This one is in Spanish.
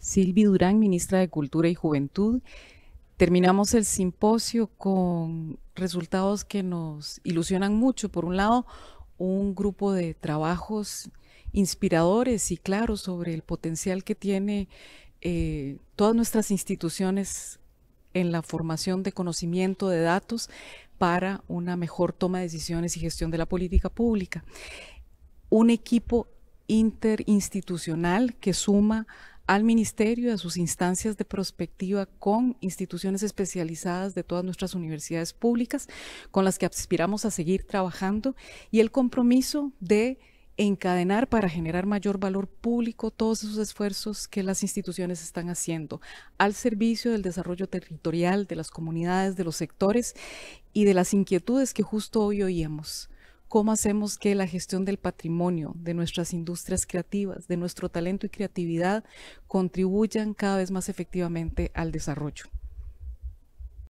Silvi Durán, ministra de Cultura y Juventud. Terminamos el simposio con resultados que nos ilusionan mucho. Por un lado, un grupo de trabajos inspiradores y claros sobre el potencial que tiene eh, todas nuestras instituciones en la formación de conocimiento de datos para una mejor toma de decisiones y gestión de la política pública. Un equipo interinstitucional que suma al ministerio, y a sus instancias de prospectiva con instituciones especializadas de todas nuestras universidades públicas con las que aspiramos a seguir trabajando y el compromiso de encadenar para generar mayor valor público todos esos esfuerzos que las instituciones están haciendo al servicio del desarrollo territorial, de las comunidades, de los sectores y de las inquietudes que justo hoy oímos cómo hacemos que la gestión del patrimonio, de nuestras industrias creativas, de nuestro talento y creatividad contribuyan cada vez más efectivamente al desarrollo.